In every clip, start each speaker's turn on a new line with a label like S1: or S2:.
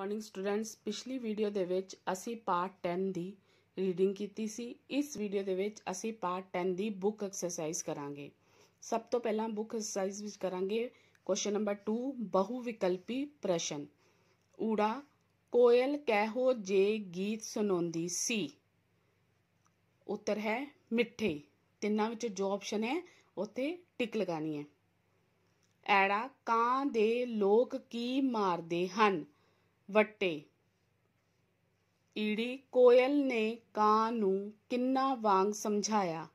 S1: morning students ਪਿਛਲੀ video ਦੇ ਵਿੱਚ ਅਸੀਂ ਪਾਰਟ 10 ਦੀ ਰੀਡਿੰਗ ਕੀਤੀ ਸੀ ਇਸ ਵੀਡੀਓ ਦੇ ਵਿੱਚ ਅਸੀਂ ਪਾਰਟ 10 ਦੀ ਬੁੱਕ ਐਕਸਰਸਾਈਜ਼ ਕਰਾਂਗੇ ਸਭ ਤੋਂ ਪਹਿਲਾਂ ਬੁੱਕ ਐਕਸਰਸਾਈਜ਼ ਵਿੱਚ ਕਰਾਂਗੇ ਕੁਐਸਚਨ ਨੰਬਰ 2 ਬਹੁ ਵਿਕਲਪੀ ਪ੍ਰਸ਼ਨ ਊੜਾ ਕੋਇਲ ਕਹਿੋ ਜੇ ਗੀਤ ਸੁਣਾਉਂਦੀ ਸੀ ਉੱਤਰ ਹੈ ਮਿੱਠੇ ਤਿੰਨਾਂ ਵਿੱਚ ਜੋ ਆਪਸ਼ਨ ਹੈ ਉੱਥੇ ਟਿਕ ਲਗਾਣੀ ਹੈ ਐੜਾ ਕਾਂ ਦੇ ਲੋਕ ਕੀ ਮਾਰਦੇ ਹਨ ਵੱਟੇ ਈੜੀ ਕੋਇਲ ਨੇ ਕਾਂ ਨੂੰ ਕਿੰਨਾ ਵਾਂਗ ਸਮਝਾਇਆ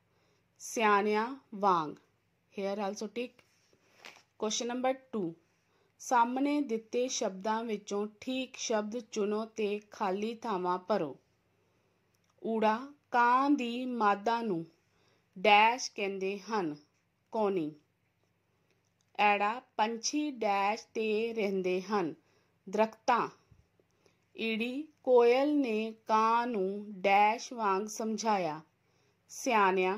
S1: ਸਿਆਣਿਆਂ ਵਾਂਗ here also tick question number 2 ਸਾਹਮਣੇ ਦਿੱਤੇ ਸ਼ਬਦਾਂ ਵਿੱਚੋਂ ਠੀਕ ਸ਼ਬਦ ਚੁਣੋ ਤੇ ਖਾਲੀ ਥਾਵਾਂ ਭਰੋ ਊੜਾ ਕਾਂ ਦੀ ਮਾਦਾ ਨੂੰ ਡੈਸ਼ ਕਹਿੰਦੇ ਹਨ ਕੋਣੀ ਐੜਾ ਪੰਛੀ ਡੈਸ਼ ਤੇ ਰਹਿੰਦੇ ਹਨ ਦਰਖਤਾਂ ईडी कोयल ने ਕਾਂ ਨੂੰ ਡੈਸ਼ ਵਾਂਗ ਸਮਝਾਇਆ ਸਿਆਣਿਆ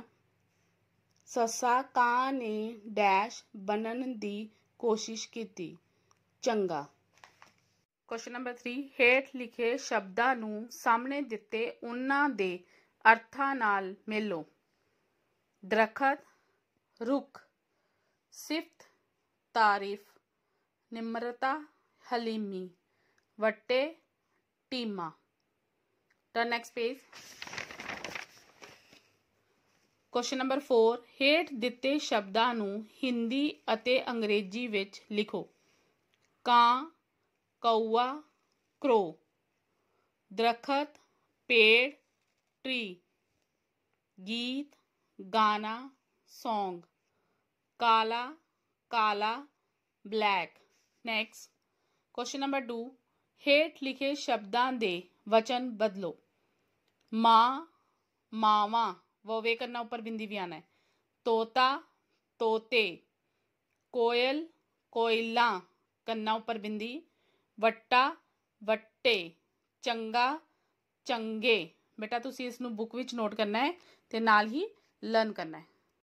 S1: ਸੱਸਾ ਕਾਂ ਨੇ ਡੈਸ਼ ਬਣਨ ਦੀ ਕੋਸ਼ਿਸ਼ ਕੀਤੀ ਚੰਗਾ ਕੁਐਸਚਨ ਨੰਬਰ 3 ਹੇਠ ਲਿਖੇ ਸ਼ਬਦਾਂ ਨੂੰ ਸਾਹਮਣੇ ਦਿੱਤੇ ਉਹਨਾਂ ਦੇ ਅਰਥਾਂ ਨਾਲ ਮਿਲੋ ਦਰਖਤ ਰੁੱਖ ਸਿਫਤ ਤਾਰੀਫ ਨਿਮਰਤਾ ਹਲੀਮੀ ਵੱਟੇ टीमा turn next page question number 4 ਹੇਠ ਦਿੱਤੇ ਸ਼ਬਦਾਂ ਨੂੰ ਹਿੰਦੀ ਅਤੇ ਅੰਗਰੇਜ਼ੀ ਵਿੱਚ ਲਿਖੋ ਕਾਂ ਕੌਆ ਕਰੋ ਦਰਖਤ ਪੇੜ ਟ੍ਰੀ ਗੀਤ ਗਾਣਾ ਸੌਂਗ ਕਾਲਾ ਕਾਲਾ black next question number two हेठ लिखे ਸ਼ਬਦਾਂ ਦੇ वचन बदलो माँ मावा वे करना ऊपर बिंदी भी आना है तोता तोते कोयल कोयला कन्ना ऊपर बिंदी वट्टा वट्टे ਚੰਗਾ ਚੰਗੇ ਬੇਟਾ ਤੁਸੀਂ ਇਸ ਨੂੰ ਬੁੱਕ ਵਿੱਚ ਨੋਟ ਕਰਨਾ ਹੈ ਤੇ ਨਾਲ ਹੀ ਲਰਨ